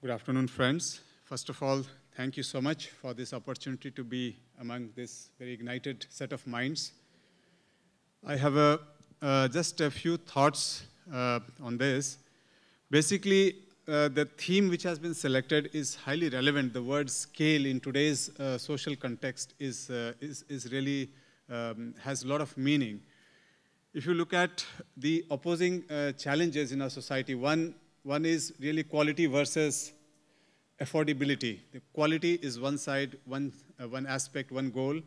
Good afternoon, friends. First of all, thank you so much for this opportunity to be among this very ignited set of minds. I have a, uh, just a few thoughts uh, on this. Basically, uh, the theme which has been selected is highly relevant. The word scale in today's uh, social context is, uh, is, is, really um, has a lot of meaning. If you look at the opposing uh, challenges in our society, one one is really quality versus affordability. The quality is one side, one, uh, one aspect, one goal,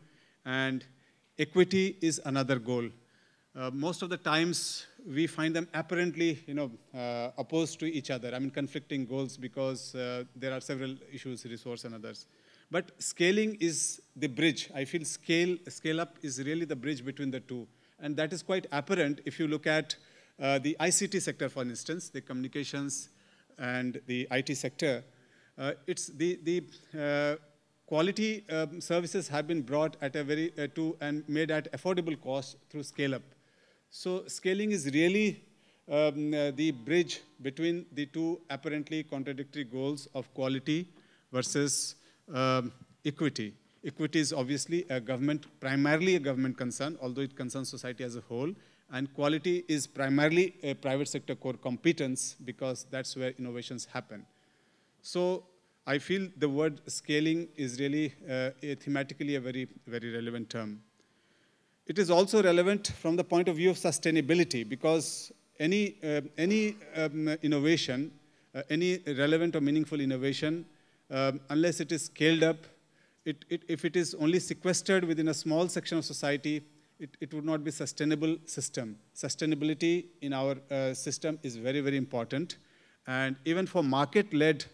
and equity is another goal. Uh, most of the times, we find them apparently, you know, uh, opposed to each other. I mean, conflicting goals because uh, there are several issues, resource and others. But scaling is the bridge. I feel scale, scale up is really the bridge between the two. And that is quite apparent if you look at uh, the ICT sector, for instance, the communications and the IT sector, uh, it's the, the uh, quality um, services have been brought at a very, uh, to and made at affordable cost through scale up. So scaling is really um, the bridge between the two apparently contradictory goals of quality versus um, equity. Equity is obviously a government, primarily a government concern, although it concerns society as a whole. And quality is primarily a private sector core competence because that's where innovations happen. So I feel the word scaling is really uh, thematically a very, very relevant term. It is also relevant from the point of view of sustainability because any, uh, any um, innovation, uh, any relevant or meaningful innovation, um, unless it is scaled up, it, it, if it is only sequestered within a small section of society, it, it would not be sustainable system. Sustainability in our uh, system is very, very important. And even for market-led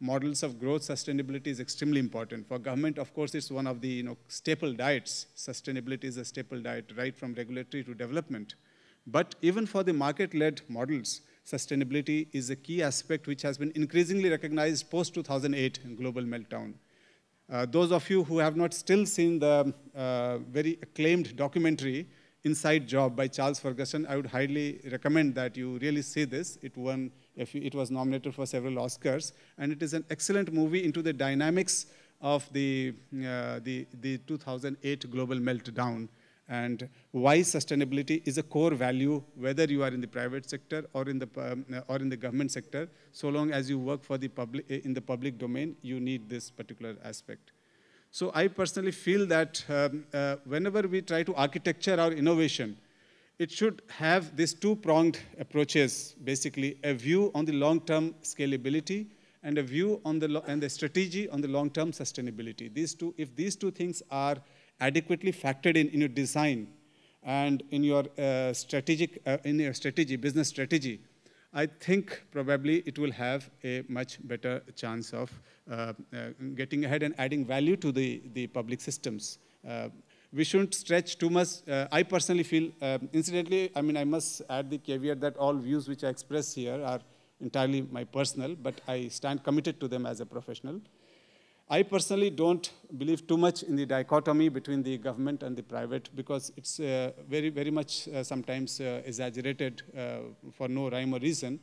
models of growth, sustainability is extremely important. For government, of course, it's one of the you know, staple diets. Sustainability is a staple diet, right from regulatory to development. But even for the market-led models, sustainability is a key aspect which has been increasingly recognized post-2008 global meltdown. Uh, those of you who have not still seen the uh, very acclaimed documentary, Inside Job by Charles Ferguson, I would highly recommend that you really see this. It won, it was nominated for several Oscars, and it is an excellent movie into the dynamics of the, uh, the, the 2008 global meltdown and why sustainability is a core value, whether you are in the private sector or in the, um, uh, or in the government sector. So long as you work for the public, uh, in the public domain, you need this particular aspect. So I personally feel that um, uh, whenever we try to architecture our innovation, it should have these two-pronged approaches, basically, a view on the long-term scalability and a view on the, and the strategy on the long-term sustainability. These two, if these two things are adequately factored in in your design and in your uh, strategic, uh, in your strategy, business strategy, I think probably it will have a much better chance of uh, uh getting ahead and adding value to the, the public systems. Uh, we shouldn't stretch too much. Uh, I personally feel, um, incidentally, I mean, I must add the caveat that all views which I express here are entirely my personal, but I stand committed to them as a professional. I personally don't believe too much in the dichotomy between the government and the private because it's uh, very, very much uh, sometimes uh, exaggerated uh, for no rhyme or reason.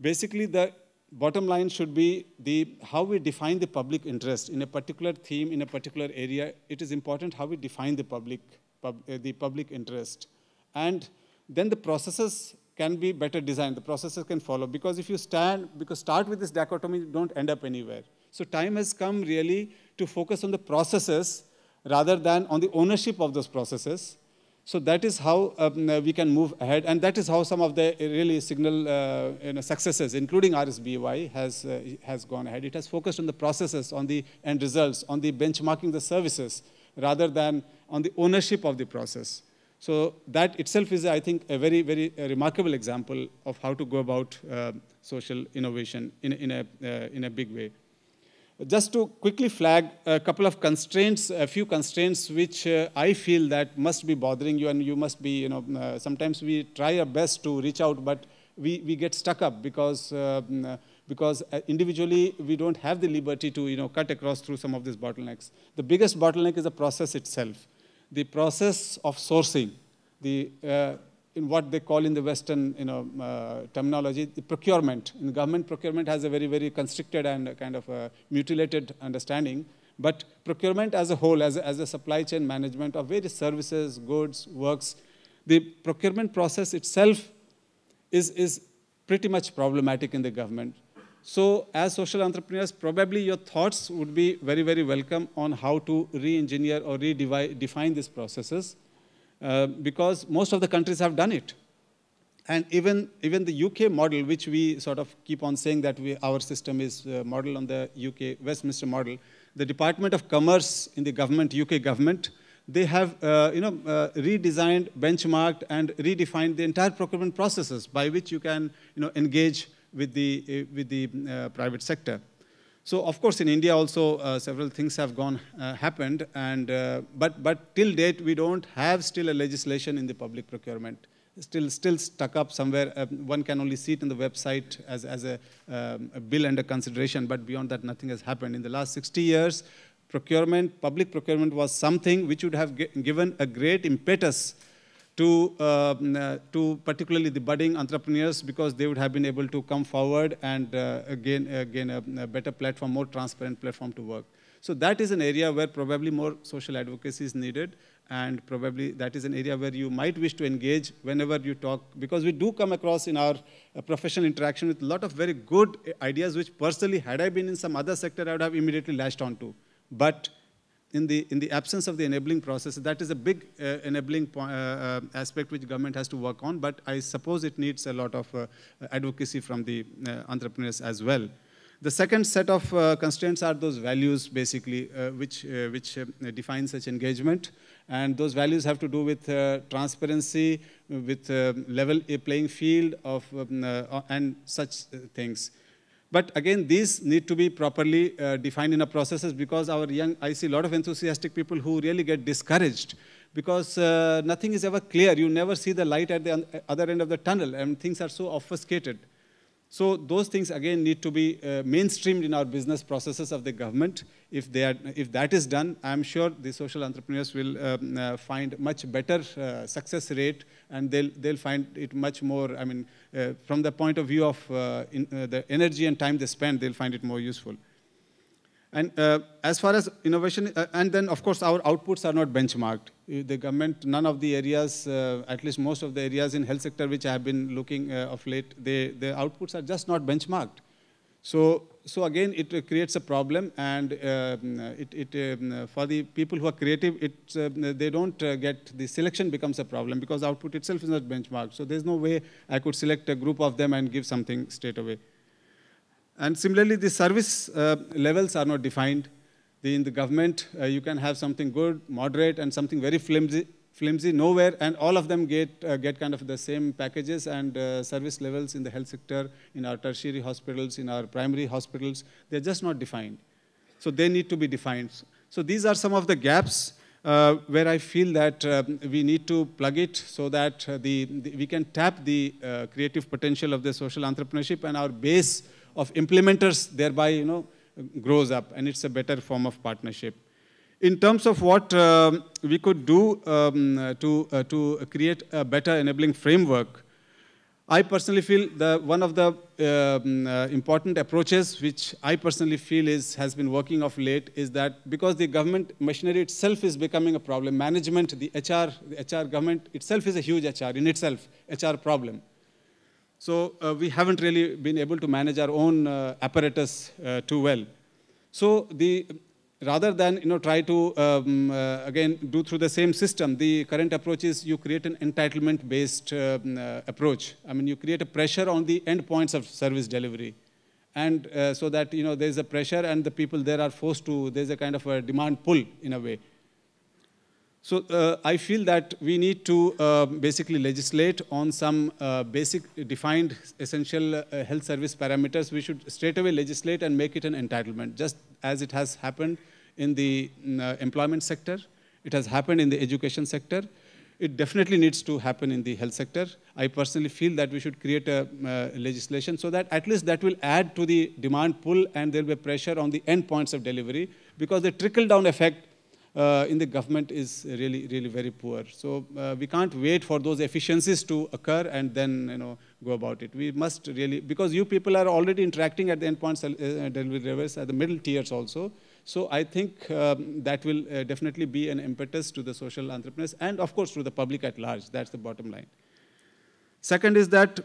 Basically, the bottom line should be the, how we define the public interest in a particular theme, in a particular area. It is important how we define the public, pub, uh, the public interest. And then the processes can be better designed. The processes can follow. Because if you stand, because start with this dichotomy, you don't end up anywhere. So time has come really to focus on the processes rather than on the ownership of those processes. So that is how um, uh, we can move ahead, and that is how some of the really signal uh, you know, successes, including RSBY, has, uh, has gone ahead. It has focused on the processes, on the end results, on the benchmarking the services, rather than on the ownership of the process. So that itself is, I think, a very, very uh, remarkable example of how to go about uh, social innovation in, in, a, uh, in a big way. Just to quickly flag a couple of constraints, a few constraints which uh, I feel that must be bothering you and you must be, you know, uh, sometimes we try our best to reach out, but we, we get stuck up because, uh, mm, uh because uh, individually we don't have the liberty to, you know, cut across through some of these bottlenecks. The biggest bottleneck is the process itself. The process of sourcing, the uh, in what they call in the Western you know, uh, terminology, the procurement. In government, procurement has a very, very constricted and kind of mutilated understanding. But procurement as a whole, as a, as a supply chain management of various services, goods, works, the procurement process itself is, is pretty much problematic in the government. So as social entrepreneurs, probably your thoughts would be very, very welcome on how to re-engineer or redefine these processes. Uh, because most of the countries have done it. And even, even the UK model, which we sort of keep on saying that we, our system is uh, modeled on the UK Westminster model, the Department of Commerce in the government, UK government, they have uh, you know, uh, redesigned, benchmarked, and redefined the entire procurement processes by which you can you know, engage with the, uh, with the uh, private sector. So of course, in India also, uh, several things have gone uh, happened, and uh, but but till date we don't have still a legislation in the public procurement. Still, still stuck up somewhere. Uh, one can only see it in the website as as a, um, a bill under consideration, but beyond that, nothing has happened. In the last 60 years, procurement, public procurement was something which would have given a great impetus to, um, uh, to particularly the budding entrepreneurs because they would have been able to come forward and uh, gain, uh, gain a, a, better platform, more transparent platform to work. So that is an area where probably more social advocacy is needed and probably that is an area where you might wish to engage whenever you talk because we do come across in our uh, professional interaction with a lot of very good ideas which personally had I been in some other sector I would have immediately latched onto. But in the, in the absence of the enabling process, that is a big uh, enabling uh, uh, aspect which government has to work on, but I suppose it needs a lot of uh, advocacy from the uh, entrepreneurs as well. The second set of uh, constraints are those values, basically, which, which define such engagement. And those values have to do with transparency, with level A playing field, of, um, and such things. But again, these need to be properly uh, defined in our processes because our young, I see a lot of enthusiastic people who really get discouraged because uh, nothing is ever clear. You never see the light at the other end of the tunnel and things are so obfuscated. So those things again need to be uh, mainstreamed in our business processes of the government. If, they are, if that is done, I'm sure the social entrepreneurs will um, uh, find much better uh, success rate and they'll, they'll find it much more, I mean, uh, from the point of view of uh, in, uh, the energy and time they spend, they'll find it more useful. And uh, as far as innovation, uh, and then of course our outputs are not benchmarked. The government, none of the areas, uh, at least most of the areas in health sector which I have been looking of late, they, the outputs are just not benchmarked. So so again, it creates a problem, and um, it, it um, for the people who are creative, it, um, they don't uh, get the selection becomes a problem because output itself is not benchmarked. So there's no way I could select a group of them and give something straight away. And similarly, the service uh, levels are not defined. The, in the government, uh, you can have something good, moderate, and something very flimsy, flimsy nowhere, and all of them get, uh, get kind of the same packages and uh, service levels in the health sector, in our tertiary hospitals, in our primary hospitals. They're just not defined. So they need to be defined. So these are some of the gaps uh, where I feel that um, we need to plug it so that uh, the, the we can tap the uh, creative potential of the social entrepreneurship and our base of implementers thereby, you know, grows up, and it's a better form of partnership in terms of what um, we could do um, to, uh, to create a better enabling framework, I personally feel the, one of the um, uh, important approaches which I personally feel is, has been working of late is that because the government machinery itself is becoming a problem, management, the HR, the HR government itself is a huge HR in itself, HR problem. So uh, we haven't really been able to manage our own uh, apparatus uh, too well. So the rather than you know try to um, uh, again do through the same system the current approach is you create an entitlement based uh, um, uh, approach i mean you create a pressure on the endpoints of service delivery and uh, so that you know there's a pressure and the people there are forced to there's a kind of a demand pull in a way so uh, I feel that we need to uh, basically legislate on some uh, basic defined essential uh, health service parameters. We should straight away legislate and make it an entitlement, just as it has happened in the mm, uh, employment sector. It has happened in the education sector. It definitely needs to happen in the health sector. I personally feel that we should create a mm, uh, legislation so that at least that will add to the demand pull and there will be pressure on the end points of delivery because the trickle-down effect uh, in the government is really, really very poor. So uh, we can't wait for those efficiencies to occur and then, you know, go about it. We must really, because you people are already interacting at the points uh, delivery at the middle tiers also. So I think um, that will uh, definitely be an impetus to the social entrepreneurs and, of course, to the public at large. That's the bottom line. Second is that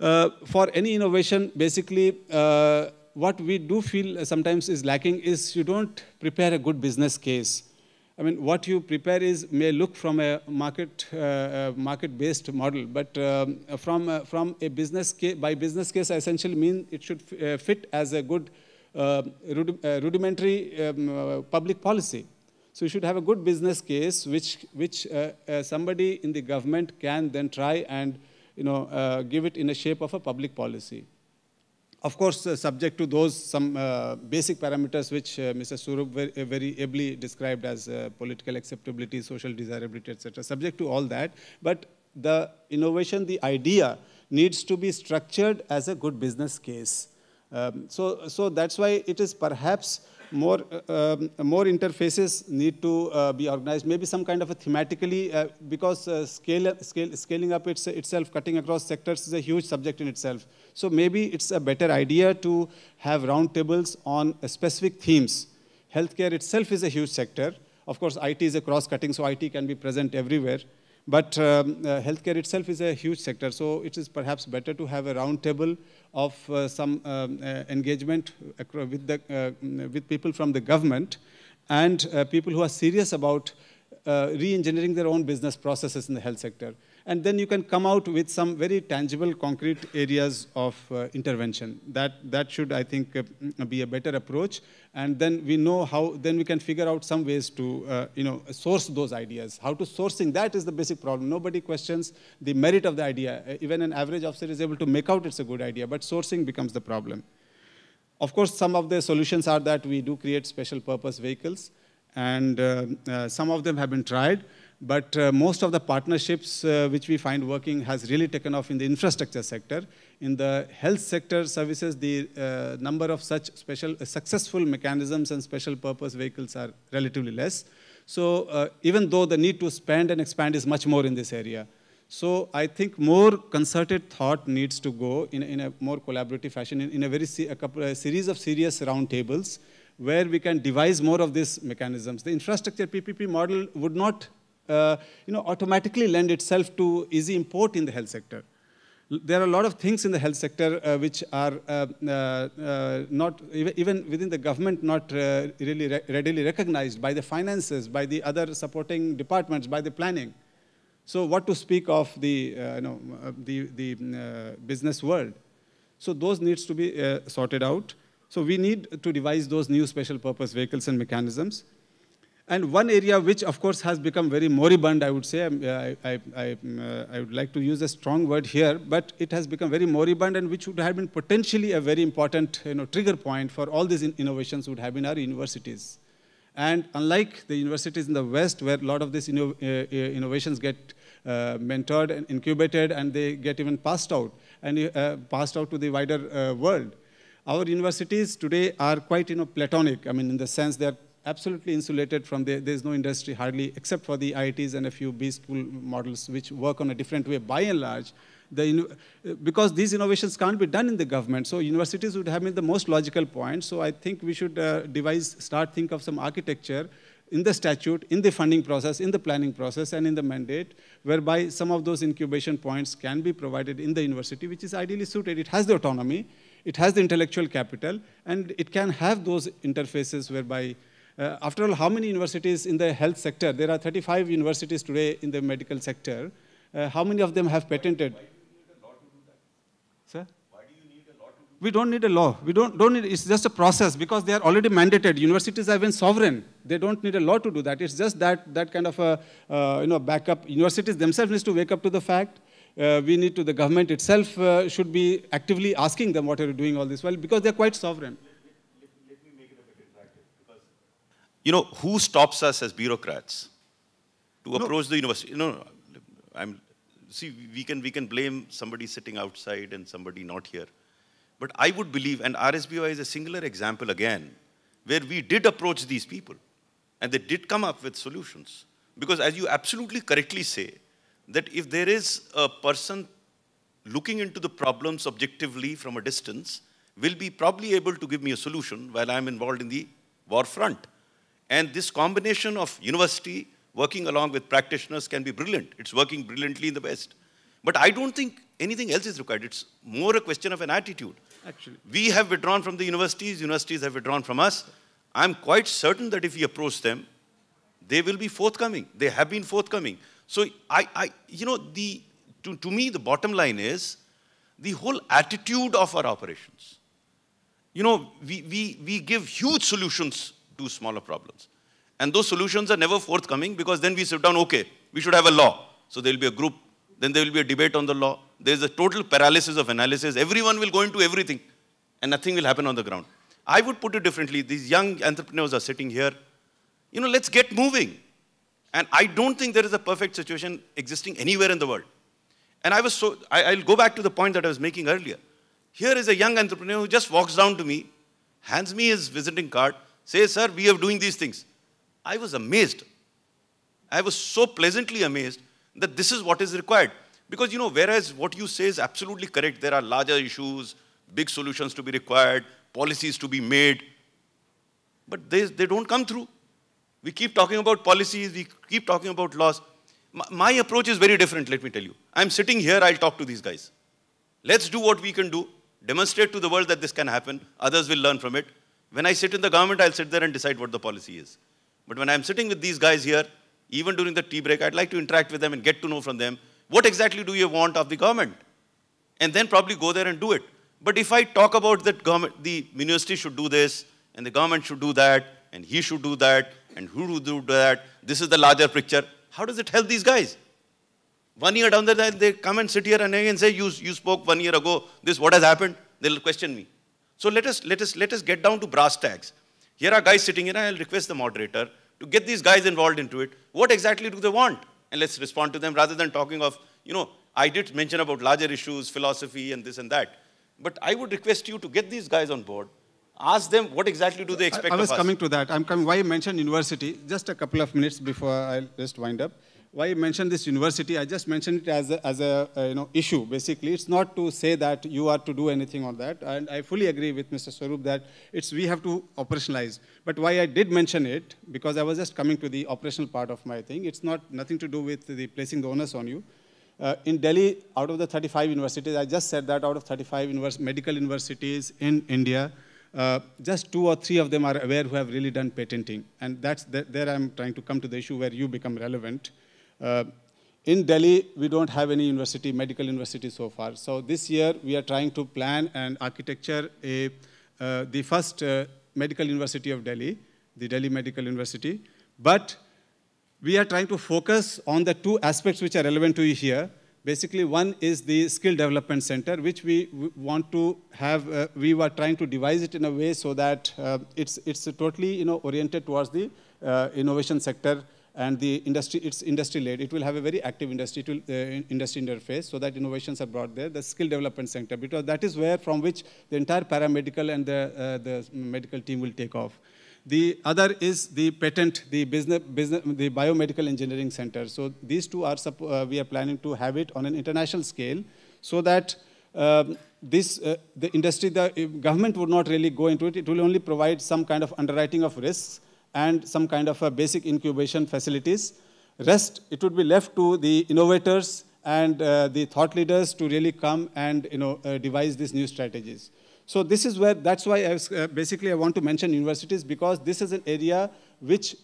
uh, for any innovation, basically, uh, what we do feel uh, sometimes is lacking is you don't prepare a good business case. I mean, what you prepare is may look from a market uh, uh market-based model, but um, from uh, from a business case, by business case, I essentially mean it should uh, fit as a good uh, uh, rudimentary um, uh, public policy. So you should have a good business case which, which somebody in the government can then try and you know, give it in the shape of a public policy. Of course, uh, subject to those some uh, basic parameters which uh, Mr. Surup very, very, ably described as political acceptability, social desirability, etc. Subject to all that, but the innovation, the idea needs to be structured as a good business case. Um, so, so that's why it is perhaps more, uh, more interfaces need to uh, be organized, maybe some kind of a thematically, uh, because uh, scale, scale, scaling up its, itself, cutting across sectors is a huge subject in itself. So maybe it's a better idea to have roundtables on uh, specific themes. Healthcare itself is a huge sector. Of course, IT is a cross-cutting, so IT can be present everywhere. But um, uh, healthcare itself is a huge sector, so it is perhaps better to have a roundtable of uh, some um, uh, engagement with, the, with people from the government and people who are serious about uh, re-engineering their own business processes in the health sector and then you can come out with some very tangible, concrete areas of uh, intervention. That, that should, I think, uh, mm, be a better approach, and then we know how, then we can figure out some ways to, uh, you know, source those ideas. How to sourcing, that is the basic problem. Nobody questions the merit of the idea. Uh, even an average officer is able to make out it's a good idea, but sourcing becomes the problem. Of course, some of the solutions are that we do create special purpose vehicles, and uh, uh, some of them have been tried. But uh, most of the partnerships uh, which we find working has really taken off in the infrastructure sector. In the health sector services, the uh, number of such special uh, successful mechanisms and special purpose vehicles are relatively less. So uh, even though the need to spend and expand is much more in this area. So I think more concerted thought needs to go in, in a more collaborative fashion, in, in a very a couple, a series of serious roundtables where we can devise more of these mechanisms. The infrastructure PPP model would not uh, you know, automatically lend itself to easy import in the health sector. There are a lot of things in the health sector uh, which are uh, uh, uh not, even within the government, not really re readily recognized by the finances, by the other supporting departments, by the planning. So what to speak of the, you know, the, the business world. So those needs to be sorted out. So we need to devise those new special purpose vehicles and mechanisms. And one area which, of course, has become very moribund, I would say, um, I, I, I, um, uh, I, would like to use a strong word here, but it has become very moribund and which would have been potentially a very important you know, trigger point for all these innovations would have been our universities. And unlike the universities in the West, where a lot of these inno uh, uh innovations get uh, mentored and incubated, and they get even passed out, and uh, passed out to the wider uh, world, our universities today are quite you know, platonic. I mean, in the sense they're absolutely insulated from there. there's no industry hardly, except for the IITs and a few B school models which work on a different way by and large. The, because these innovations can't be done in the government, so universities would have been the most logical point. So I think we should uh, devise, start think of some architecture in the statute, in the funding process, in the planning process, and in the mandate, whereby some of those incubation points can be provided in the university, which is ideally suited. It has the autonomy, it has the intellectual capital, and it can have those interfaces whereby uh, after all, how many universities in the health sector? There are 35 universities today in the medical sector. Uh, how many of them have patented? Sir? Why do you need a law we don't need a law. We don't, don't need, it's just a process because they are already mandated. Universities have been sovereign. They don't need a law to do that. It's just that, that kind of a, uh, you know, backup. Universities themselves need to wake up to the fact. Uh, we need to, the government itself uh, should be actively asking them what are you doing all this well because they're quite sovereign. You know, who stops us as bureaucrats to no. approach the university? No, no, I'm, see, we can, we can blame somebody sitting outside and somebody not here. But I would believe, and RSBI is a singular example again, where we did approach these people and they did come up with solutions. Because as you absolutely correctly say, that if there is a person looking into the problems objectively from a distance, will be probably able to give me a solution while I'm involved in the war front. And this combination of university working along with practitioners can be brilliant. It's working brilliantly in the West. But I don't think anything else is required. It's more a question of an attitude. Actually. We have withdrawn from the universities, universities have withdrawn from us. I'm quite certain that if we approach them, they will be forthcoming. They have been forthcoming. So I, I you know, the to, to me the bottom line is the whole attitude of our operations. You know, we, we, we give huge solutions two smaller problems. And those solutions are never forthcoming because then we sit down, okay, we should have a law. So there will be a group, then there will be a debate on the law. There's a total paralysis of analysis. Everyone will go into everything and nothing will happen on the ground. I would put it differently. These young entrepreneurs are sitting here. You know, let's get moving. And I don't think there is a perfect situation existing anywhere in the world. And I was so, I, will go back to the point that I was making earlier. Here is a young entrepreneur who just walks down to me, hands me his visiting card, Say, sir, we are doing these things. I was amazed. I was so pleasantly amazed that this is what is required. Because, you know, whereas what you say is absolutely correct, there are larger issues, big solutions to be required, policies to be made. But they, they don't come through. We keep talking about policies, we keep talking about laws. My, my approach is very different, let me tell you. I'm sitting here, I'll talk to these guys. Let's do what we can do, demonstrate to the world that this can happen, others will learn from it. When I sit in the government, I'll sit there and decide what the policy is. But when I'm sitting with these guys here, even during the tea break, I'd like to interact with them and get to know from them what exactly do you want of the government? And then probably go there and do it. But if I talk about that government, the ministry should do this, and the government should do that, and he should do that, and who should do that, this is the larger picture, how does it help these guys? One year down the line, they come and sit here and again say, you, you spoke one year ago, this, what has happened? They'll question me. So let us, let, us, let us get down to brass tacks. Here are guys sitting here, and I'll request the moderator to get these guys involved into it. What exactly do they want? And let's respond to them rather than talking of, you know, I did mention about larger issues, philosophy, and this and that. But I would request you to get these guys on board. Ask them what exactly do they expect I, I was coming to that. I'm coming. Why mention mentioned university? Just a couple of minutes before I just wind up why I mentioned this university, I just mentioned it as a, as a uh, you know, issue, basically. It's not to say that you are to do anything on that. And I fully agree with Mr. Swarup that it's we have to operationalize. But why I did mention it, because I was just coming to the operational part of my thing. It's not nothing to do with the placing the onus on you. Uh, in Delhi, out of the 35 universities, I just said that out of 35 univers medical universities in India, uh, just two or three of them are aware who have really done patenting. And that's the, there I'm trying to come to the issue where you become relevant. Uh, in Delhi, we don't have any university, medical university so far. So this year, we are trying to plan and architecture a, uh, the first uh, medical university of Delhi, the Delhi Medical University. But we are trying to focus on the two aspects which are relevant to you here. Basically, one is the skill development center, which we want to have. Uh, we were trying to devise it in a way so that uh, it's, it's totally you know, oriented towards the uh, innovation sector and the industry, it's industry-led. It will have a very active industry, to, uh, industry interface so that innovations are brought there. The skill development center, because that is where from which the entire paramedical and the, uh, the medical team will take off. The other is the patent, the business, business the biomedical engineering center. So these two are, uh, we are planning to have it on an international scale so that um, this, uh, the industry, the government would not really go into it. It will only provide some kind of underwriting of risks and some kind of a basic incubation facilities. Rest, it would be left to the innovators and uh, the thought leaders to really come and you know, uh, devise these new strategies. So this is where, that's why I was, uh, basically I want to mention universities because this is an area which,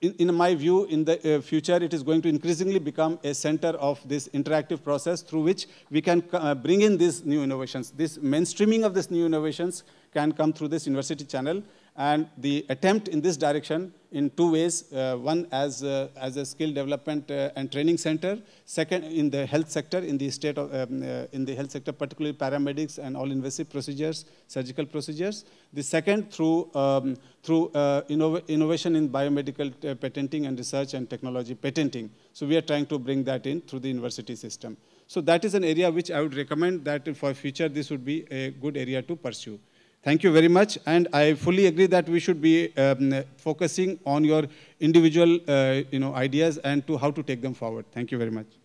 in, in my view, in the uh, future, it is going to increasingly become a center of this interactive process through which we can uh, bring in these new innovations. This mainstreaming of these new innovations can come through this university channel and the attempt in this direction in two ways, uh, one as, uh, as a skill development uh, and training center, second in the health sector, in the state of, um, uh, in the health sector, particularly paramedics and all invasive procedures, surgical procedures. The second through, um, through uh, innov innovation in biomedical uh, patenting and research and technology patenting. So we are trying to bring that in through the university system. So that is an area which I would recommend that for future this would be a good area to pursue. Thank you very much. And I fully agree that we should be um, focusing on your individual uh, you know, ideas and to how to take them forward. Thank you very much.